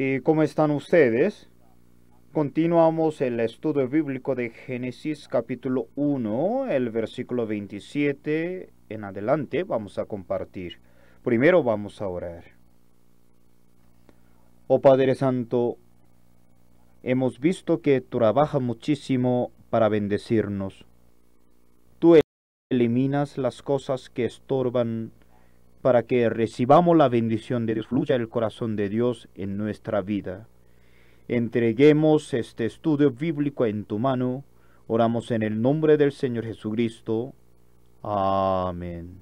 ¿Y cómo están ustedes? Continuamos el estudio bíblico de Génesis capítulo 1, el versículo 27 en adelante. Vamos a compartir. Primero vamos a orar. Oh Padre Santo, hemos visto que trabaja muchísimo para bendecirnos. Tú eliminas las cosas que estorban para que recibamos la bendición de Dios, fluya el corazón de Dios en nuestra vida. Entreguemos este estudio bíblico en tu mano. Oramos en el nombre del Señor Jesucristo. Amén.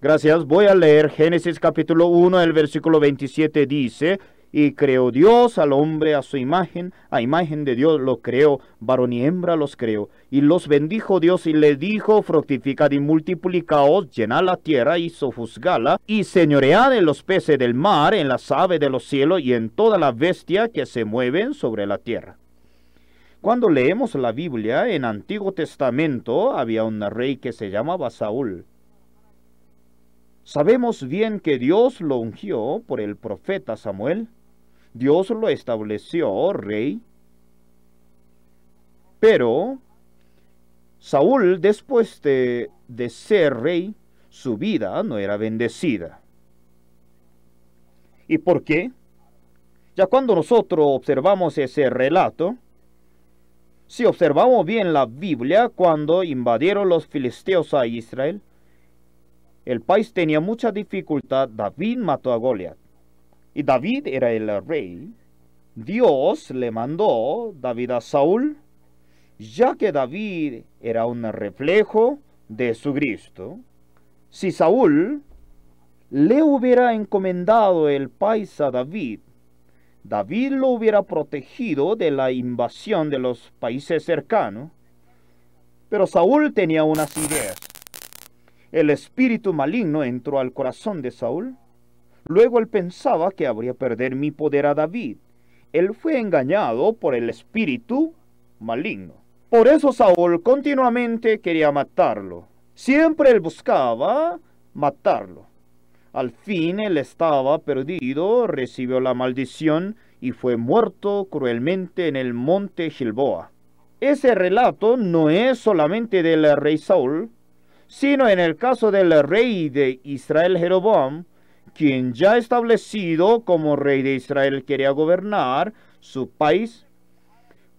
Gracias. Voy a leer Génesis capítulo 1, el versículo 27 dice, y creó Dios al hombre a su imagen, a imagen de Dios lo creó, varón y hembra los creó. Y los bendijo Dios y le dijo, fructificad y multiplicaos, llenad la tierra y sojuzgala, y señoread en los peces del mar, en las aves de los cielos y en toda la bestia que se mueven sobre la tierra. Cuando leemos la Biblia, en Antiguo Testamento había un rey que se llamaba Saúl. Sabemos bien que Dios lo ungió por el profeta Samuel Dios lo estableció rey. Pero Saúl, después de, ser rey, su vida no era bendecida. ¿Y por qué? Ya cuando nosotros observamos ese relato, si observamos bien la Biblia, cuando invadieron los filisteos a Israel, el país tenía mucha dificultad. David mató a Goliat y David era el rey, Dios le mandó David a Saúl, ya que David era un reflejo de su Cristo. Si Saúl le hubiera encomendado el país a David, David lo hubiera protegido de la invasión de los países cercanos. Pero Saúl tenía unas ideas. El espíritu maligno entró al corazón de Saúl Luego él pensaba que habría perder mi poder a David. Él fue engañado por el espíritu maligno. Por eso Saúl continuamente quería matarlo. Siempre él buscaba matarlo. Al fin él estaba perdido, recibió la maldición y fue muerto cruelmente en el monte Gilboa. Ese relato no es solamente del rey Saúl, sino en el caso del rey de Israel Jeroboam, quien ya establecido como rey de Israel quería gobernar su país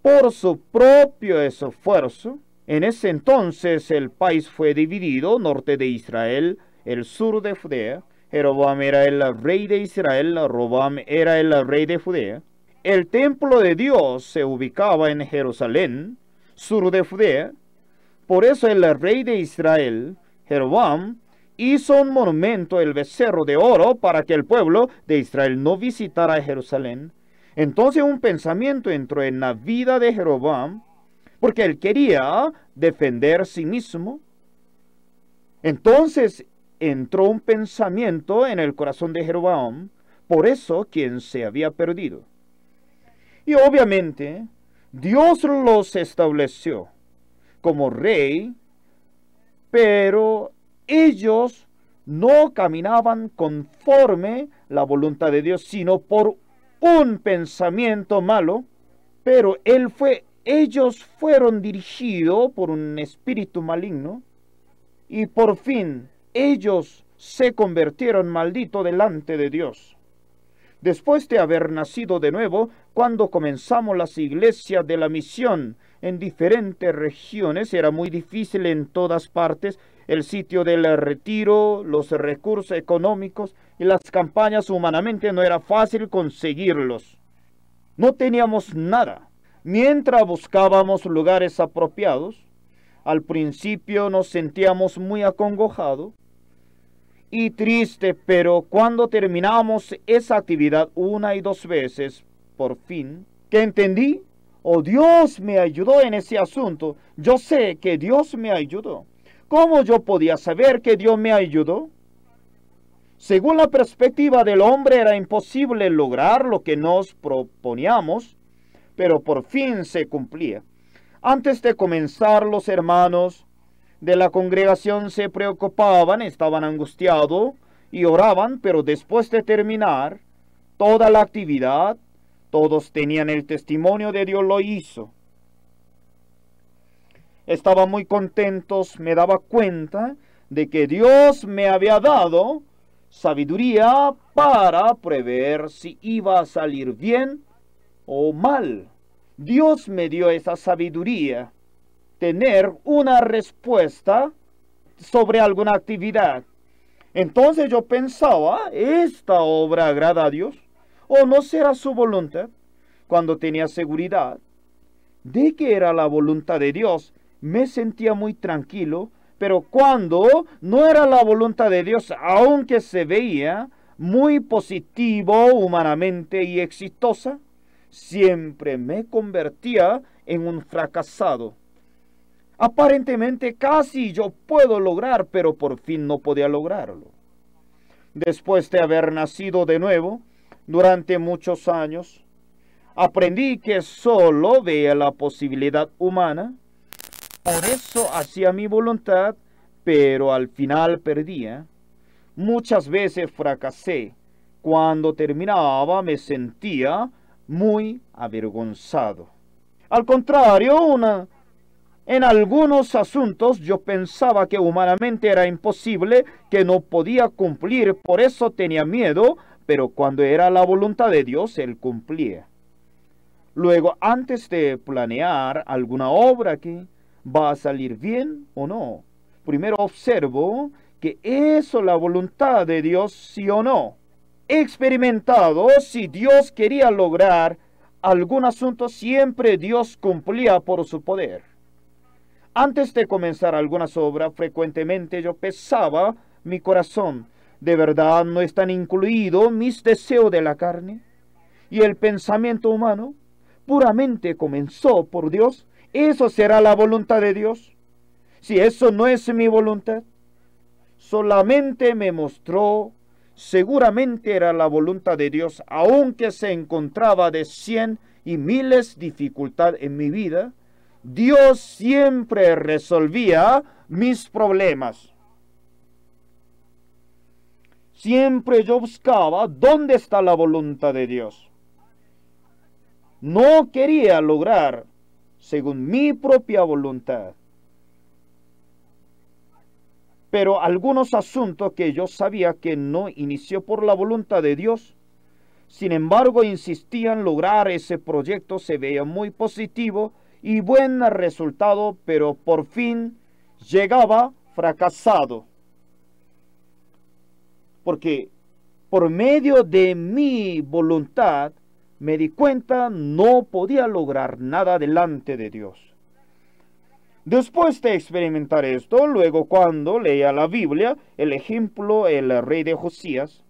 por su propio esfuerzo. En ese entonces el país fue dividido, norte de Israel, el sur de Judea. Jeroboam era el rey de Israel, Robam era el rey de Judea. El templo de Dios se ubicaba en Jerusalén, sur de Judea. Por eso el rey de Israel, Jeroboam, hizo un monumento el becerro de oro para que el pueblo de Israel no visitara Jerusalén. Entonces un pensamiento entró en la vida de Jeroboam, porque él quería defender sí mismo. Entonces entró un pensamiento en el corazón de Jeroboam, por eso quien se había perdido. Y obviamente Dios los estableció como rey, pero ellos no caminaban conforme la voluntad de Dios, sino por un pensamiento malo, pero él fue, ellos fueron dirigidos por un espíritu maligno y por fin ellos se convirtieron maldito delante de Dios. Después de haber nacido de nuevo, cuando comenzamos las iglesias de la misión en diferentes regiones, era muy difícil en todas partes el sitio del retiro, los recursos económicos y las campañas humanamente no era fácil conseguirlos. No teníamos nada. Mientras buscábamos lugares apropiados, al principio nos sentíamos muy acongojados y triste, pero cuando terminamos esa actividad una y dos veces, por fin, que entendí, oh Dios me ayudó en ese asunto, yo sé que Dios me ayudó. ¿Cómo yo podía saber que Dios me ayudó? Según la perspectiva del hombre era imposible lograr lo que nos proponíamos, pero por fin se cumplía. Antes de comenzar, los hermanos de la congregación se preocupaban, estaban angustiados y oraban, pero después de terminar toda la actividad, todos tenían el testimonio de Dios lo hizo. Estaba muy contentos, me daba cuenta de que Dios me había dado sabiduría para prever si iba a salir bien o mal. Dios me dio esa sabiduría, tener una respuesta sobre alguna actividad. Entonces yo pensaba, ¿esta obra agrada a Dios? ¿O no será su voluntad? Cuando tenía seguridad de que era la voluntad de Dios, me sentía muy tranquilo, pero cuando no era la voluntad de Dios, aunque se veía muy positivo humanamente y exitosa, siempre me convertía en un fracasado. Aparentemente casi yo puedo lograr, pero por fin no podía lograrlo. Después de haber nacido de nuevo, durante muchos años, aprendí que solo veía la posibilidad humana por eso hacía mi voluntad, pero al final perdía. Muchas veces fracasé. Cuando terminaba me sentía muy avergonzado. Al contrario, en algunos asuntos yo pensaba que humanamente era imposible, que no podía cumplir, por eso tenía miedo, pero cuando era la voluntad de Dios, Él cumplía. Luego, antes de planear alguna obra que ¿Va a salir bien o no? Primero observo que eso la voluntad de Dios, sí o no. Experimentado, si Dios quería lograr algún asunto, siempre Dios cumplía por su poder. Antes de comenzar algunas obras, frecuentemente yo pesaba mi corazón. ¿De verdad no están incluidos mis deseos de la carne? Y el pensamiento humano puramente comenzó por Dios ¿Eso será la voluntad de Dios? Si eso no es mi voluntad, solamente me mostró, seguramente era la voluntad de Dios, aunque se encontraba de cien y miles dificultad en mi vida, Dios siempre resolvía mis problemas. Siempre yo buscaba dónde está la voluntad de Dios. No quería lograr según mi propia voluntad. Pero algunos asuntos que yo sabía que no inició por la voluntad de Dios, sin embargo insistían en lograr ese proyecto, se veía muy positivo y buen resultado, pero por fin llegaba fracasado. Porque por medio de mi voluntad me di cuenta no podía lograr nada delante de Dios. Después de experimentar esto, luego cuando leía la Biblia, el ejemplo, el rey de Josías,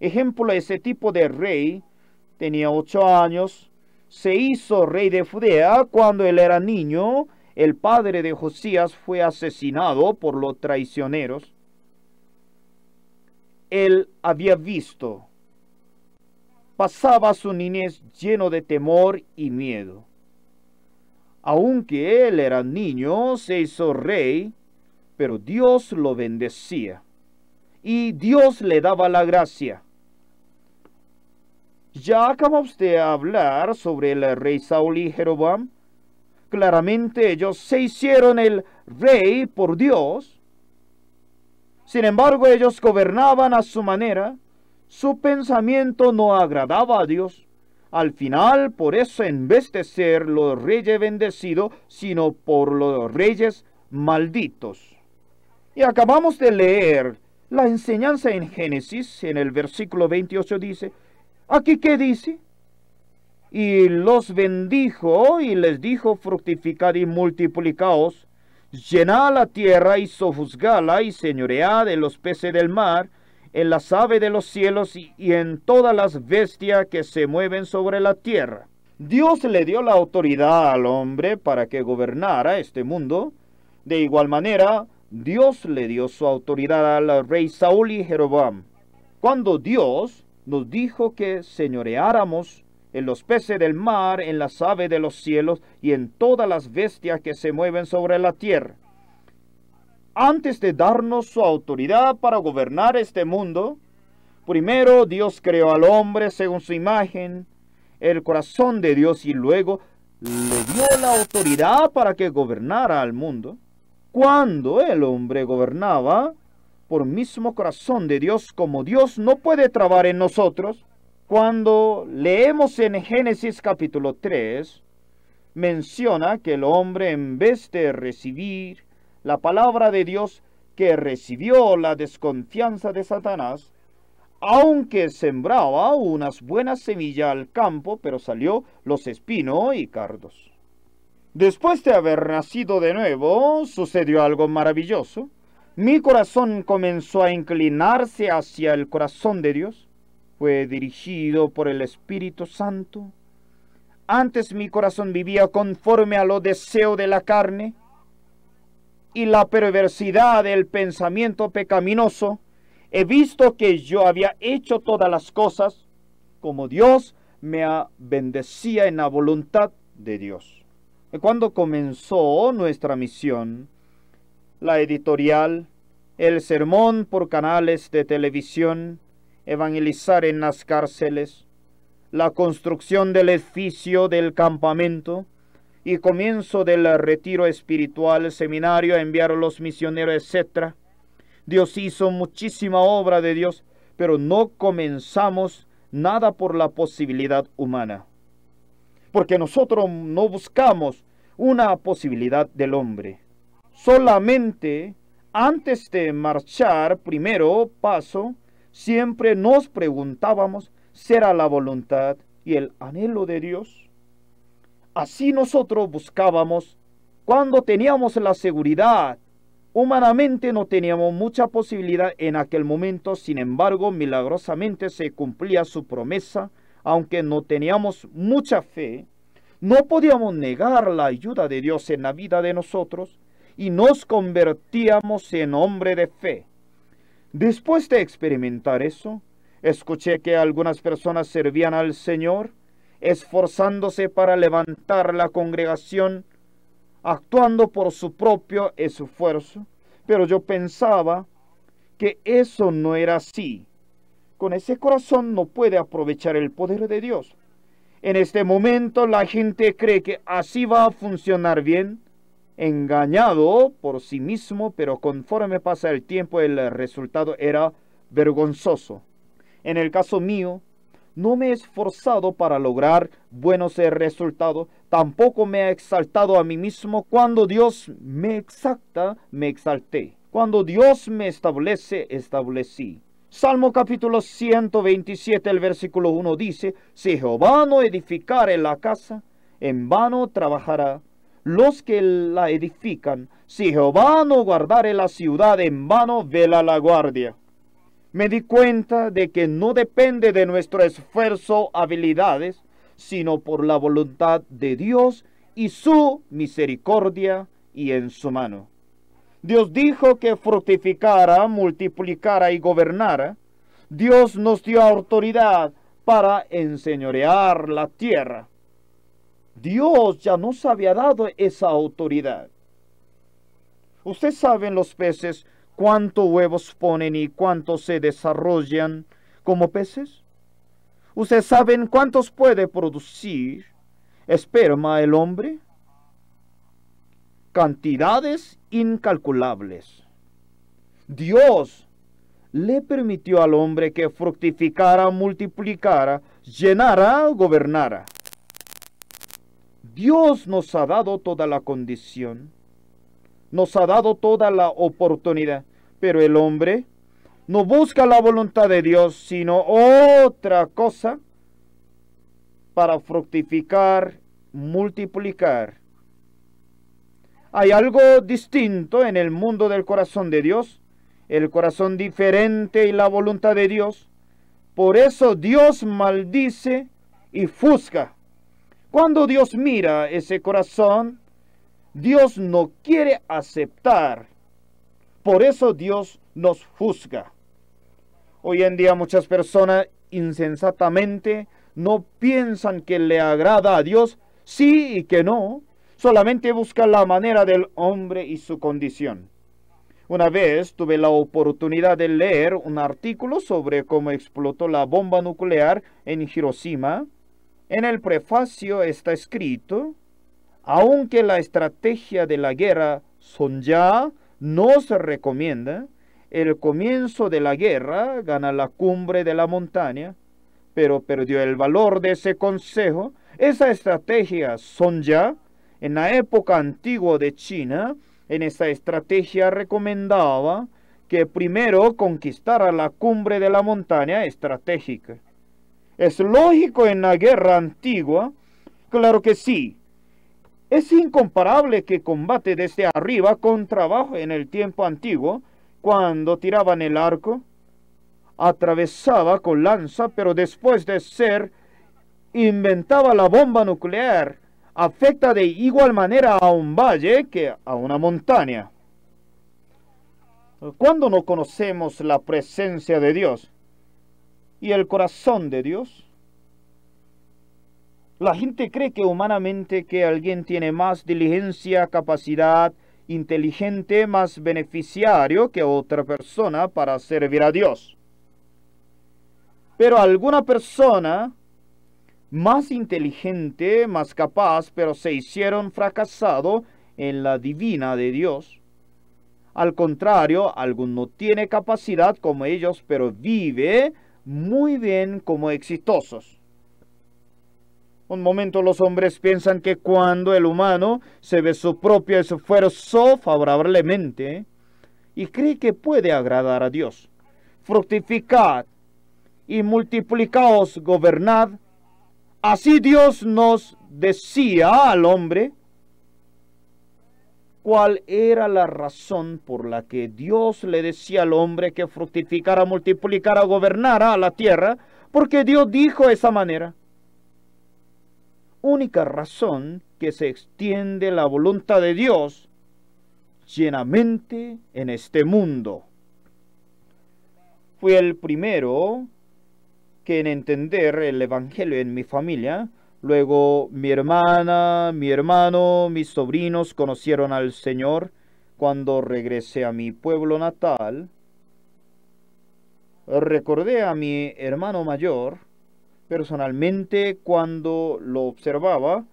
ejemplo, ese tipo de rey, tenía ocho años, se hizo rey de Judea cuando él era niño, el padre de Josías fue asesinado por los traicioneros. Él había visto pasaba su niñez lleno de temor y miedo. Aunque él era niño, se hizo rey, pero Dios lo bendecía y Dios le daba la gracia. Ya acaba usted de hablar sobre el rey Saúl y Jeroboam. Claramente ellos se hicieron el rey por Dios. Sin embargo, ellos gobernaban a su manera su pensamiento no agradaba a Dios. Al final, por eso, en vez de ser los reyes bendecidos, sino por los reyes malditos. Y acabamos de leer la enseñanza en Génesis, en el versículo 28 dice, ¿aquí qué dice? Y los bendijo y les dijo, fructificad y multiplicaos, llenad la tierra y sojuzgala y señoread de los peces del mar, en las aves de los cielos y, en todas las bestias que se mueven sobre la tierra. Dios le dio la autoridad al hombre para que gobernara este mundo. De igual manera, Dios le dio su autoridad al rey Saúl y Jeroboam. Cuando Dios nos dijo que señoreáramos en los peces del mar, en las aves de los cielos y en todas las bestias que se mueven sobre la tierra antes de darnos su autoridad para gobernar este mundo, primero Dios creó al hombre según su imagen, el corazón de Dios y luego le dio la autoridad para que gobernara al mundo. Cuando el hombre gobernaba por mismo corazón de Dios, como Dios no puede trabar en nosotros, cuando leemos en Génesis capítulo 3, menciona que el hombre en vez de recibir la palabra de Dios que recibió la desconfianza de Satanás, aunque sembraba unas buenas semillas al campo, pero salió los espinos y cardos. Después de haber nacido de nuevo, sucedió algo maravilloso. Mi corazón comenzó a inclinarse hacia el corazón de Dios. Fue dirigido por el Espíritu Santo. Antes mi corazón vivía conforme a lo deseo de la carne y la perversidad del pensamiento pecaminoso, he visto que yo había hecho todas las cosas como Dios me bendecía en la voluntad de Dios. Cuando comenzó nuestra misión, la editorial, el sermón por canales de televisión, evangelizar en las cárceles, la construcción del edificio del campamento, y comienzo del retiro espiritual, seminario, enviar a los misioneros, etc. Dios hizo muchísima obra de Dios, pero no comenzamos nada por la posibilidad humana. Porque nosotros no buscamos una posibilidad del hombre. Solamente antes de marchar, primero paso, siempre nos preguntábamos, ¿será la voluntad y el anhelo de Dios? Así nosotros buscábamos cuando teníamos la seguridad. Humanamente no teníamos mucha posibilidad en aquel momento, sin embargo, milagrosamente se cumplía su promesa, aunque no teníamos mucha fe, no podíamos negar la ayuda de Dios en la vida de nosotros y nos convertíamos en hombre de fe. Después de experimentar eso, escuché que algunas personas servían al Señor esforzándose para levantar la congregación, actuando por su propio esfuerzo. Pero yo pensaba que eso no era así. Con ese corazón no puede aprovechar el poder de Dios. En este momento la gente cree que así va a funcionar bien, engañado por sí mismo, pero conforme pasa el tiempo el resultado era vergonzoso. En el caso mío, no me he esforzado para lograr buenos resultados, tampoco me he exaltado a mí mismo. Cuando Dios me exacta, me exalté. Cuando Dios me establece, establecí. Salmo capítulo 127, el versículo 1 dice, Si Jehová no edificare la casa, en vano trabajará los que la edifican. Si Jehová no guardare la ciudad, en vano vela la guardia me di cuenta de que no depende de nuestro esfuerzo, habilidades, sino por la voluntad de Dios y su misericordia y en su mano. Dios dijo que fructificara, multiplicara y gobernara. Dios nos dio autoridad para enseñorear la tierra. Dios ya nos había dado esa autoridad. Ustedes saben, los peces cuántos huevos ponen y cuántos se desarrollan como peces? ¿Ustedes saben cuántos puede producir esperma el hombre? Cantidades incalculables. Dios le permitió al hombre que fructificara, multiplicara, llenara, gobernara. Dios nos ha dado toda la condición nos ha dado toda la oportunidad. Pero el hombre no busca la voluntad de Dios, sino otra cosa para fructificar, multiplicar. Hay algo distinto en el mundo del corazón de Dios, el corazón diferente y la voluntad de Dios. Por eso Dios maldice y fusca. Cuando Dios mira ese corazón, Dios no quiere aceptar. Por eso Dios nos juzga. Hoy en día muchas personas insensatamente no piensan que le agrada a Dios sí y que no. Solamente buscan la manera del hombre y su condición. Una vez tuve la oportunidad de leer un artículo sobre cómo explotó la bomba nuclear en Hiroshima. En el prefacio está escrito, aunque la estrategia de la guerra no se recomienda el comienzo de la guerra, gana la cumbre de la montaña, pero perdió el valor de ese consejo. Esa estrategia ya en la época antigua de China, en esa estrategia recomendaba que primero conquistara la cumbre de la montaña estratégica. ¿Es lógico en la guerra antigua? Claro que sí. Es incomparable que combate desde arriba con trabajo en el tiempo antiguo, cuando tiraban el arco, atravesaba con lanza, pero después de ser, inventaba la bomba nuclear, afecta de igual manera a un valle que a una montaña. ¿Cuándo no conocemos la presencia de Dios y el corazón de Dios, la gente cree que humanamente que alguien tiene más diligencia, capacidad, inteligente, más beneficiario que otra persona para servir a Dios. Pero alguna persona más inteligente, más capaz, pero se hicieron fracasado en la divina de Dios. Al contrario, alguno tiene capacidad como ellos, pero vive muy bien como exitosos. Un momento los hombres piensan que cuando el humano se ve su propio esfuerzo favorablemente y cree que puede agradar a Dios, fructificad y multiplicaos, gobernad. Así Dios nos decía al hombre cuál era la razón por la que Dios le decía al hombre que fructificara, multiplicara, gobernara a la tierra, porque Dios dijo de esa manera única razón que se extiende la voluntad de Dios llenamente en este mundo. Fui el primero que en entender el Evangelio en mi familia. Luego mi hermana, mi hermano, mis sobrinos conocieron al Señor cuando regresé a mi pueblo natal. Recordé a mi hermano mayor Personalmente, cuando lo observaba,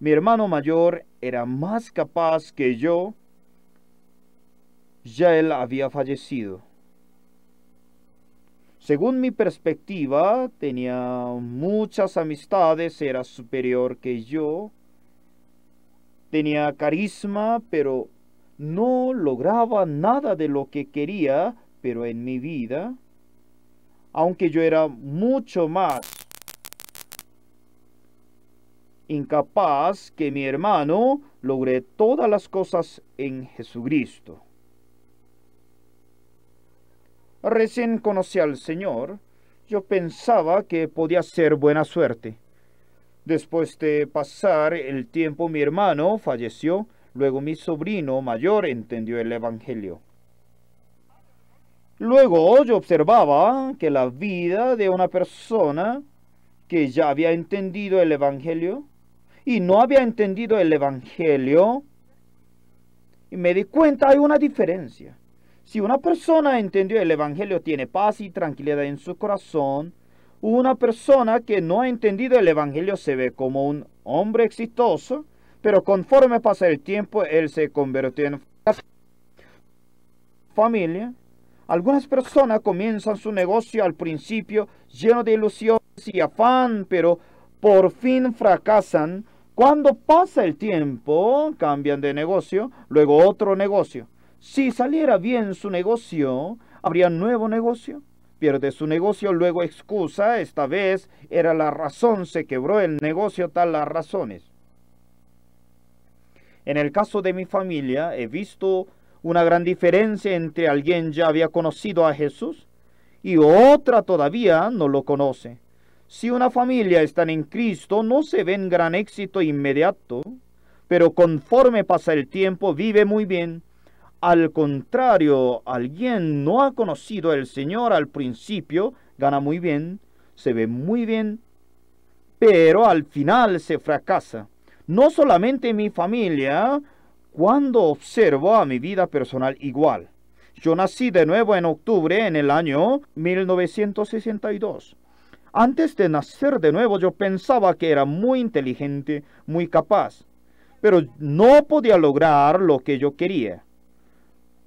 mi hermano mayor era más capaz que yo. Ya él había fallecido. Según mi perspectiva, tenía muchas amistades, era superior que yo, tenía carisma, pero no lograba nada de lo que quería, pero en mi vida aunque yo era mucho más incapaz que mi hermano, logré todas las cosas en Jesucristo. Recién conocí al Señor, yo pensaba que podía ser buena suerte. Después de pasar el tiempo mi hermano falleció, luego mi sobrino mayor entendió el Evangelio. Luego yo observaba que la vida de una persona que ya había entendido el Evangelio y no había entendido el Evangelio, y me di cuenta hay una diferencia. Si una persona entendió el Evangelio tiene paz y tranquilidad en su corazón, una persona que no ha entendido el Evangelio se ve como un hombre exitoso, pero conforme pasa el tiempo, él se convirtió en familia, algunas personas comienzan su negocio al principio lleno de ilusiones y afán, pero por fin fracasan. Cuando pasa el tiempo, cambian de negocio, luego otro negocio. Si saliera bien su negocio, habría nuevo negocio. Pierde su negocio, luego excusa, esta vez era la razón, se quebró el negocio, tal las razones. En el caso de mi familia, he visto una gran diferencia entre alguien ya había conocido a Jesús y otra todavía no lo conoce. Si una familia está en Cristo, no se ve en gran éxito inmediato, pero conforme pasa el tiempo vive muy bien. Al contrario, alguien no ha conocido al Señor al principio, gana muy bien, se ve muy bien, pero al final se fracasa. No solamente mi familia, cuando observo a mi vida personal igual. Yo nací de nuevo en octubre en el año 1962. Antes de nacer de nuevo yo pensaba que era muy inteligente, muy capaz, pero no podía lograr lo que yo quería.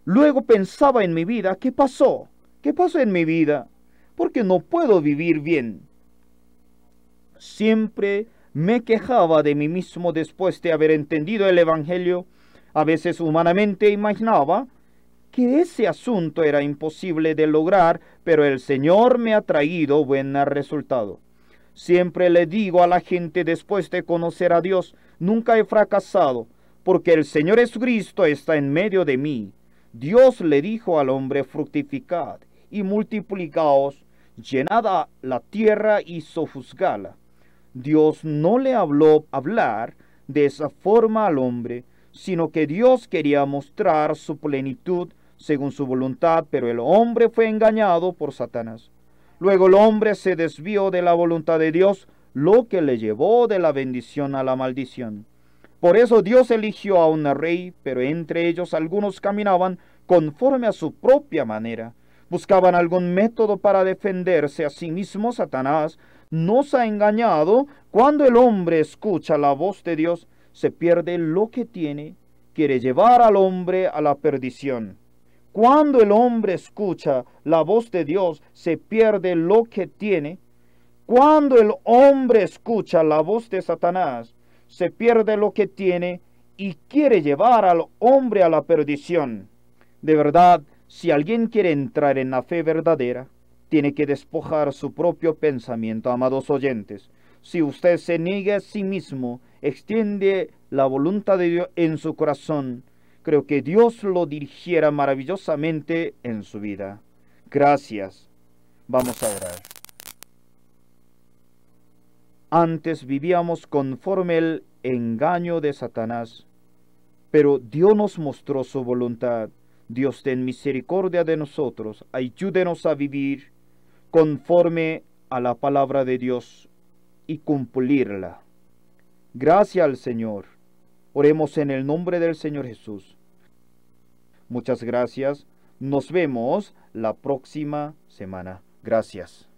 Luego pensaba en mi vida, ¿qué pasó? ¿Qué pasó en mi vida? Porque no puedo vivir bien. Siempre me quejaba de mí mismo después de haber entendido el Evangelio a veces humanamente imaginaba que ese asunto era imposible de lograr, pero el Señor me ha traído buen resultado. Siempre le digo a la gente después de conocer a Dios, nunca he fracasado, porque el Señor Jesucristo está en medio de mí. Dios le dijo al hombre, fructificad y multiplicaos, llenad la tierra y sojuzgala. Dios no le habló hablar de esa forma al hombre, sino que Dios quería mostrar su plenitud según su voluntad, pero el hombre fue engañado por Satanás. Luego el hombre se desvió de la voluntad de Dios, lo que le llevó de la bendición a la maldición. Por eso Dios eligió a un rey, pero entre ellos algunos caminaban conforme a su propia manera. Buscaban algún método para defenderse a sí mismo. Satanás nos ha engañado cuando el hombre escucha la voz de Dios se pierde lo que tiene, quiere llevar al hombre a la perdición. Cuando el hombre escucha la voz de Dios, se pierde lo que tiene. Cuando el hombre escucha la voz de Satanás, se pierde lo que tiene y quiere llevar al hombre a la perdición. De verdad, si alguien quiere entrar en la fe verdadera, tiene que despojar su propio pensamiento, amados oyentes. Si usted se niega a sí mismo, extiende la voluntad de Dios en su corazón, creo que Dios lo dirigiera maravillosamente en su vida. Gracias. Vamos a orar. Antes vivíamos conforme el engaño de Satanás, pero Dios nos mostró su voluntad. Dios ten misericordia de nosotros, ayúdenos a vivir conforme a la palabra de Dios y cumplirla. Gracias al Señor. Oremos en el nombre del Señor Jesús. Muchas gracias. Nos vemos la próxima semana. Gracias.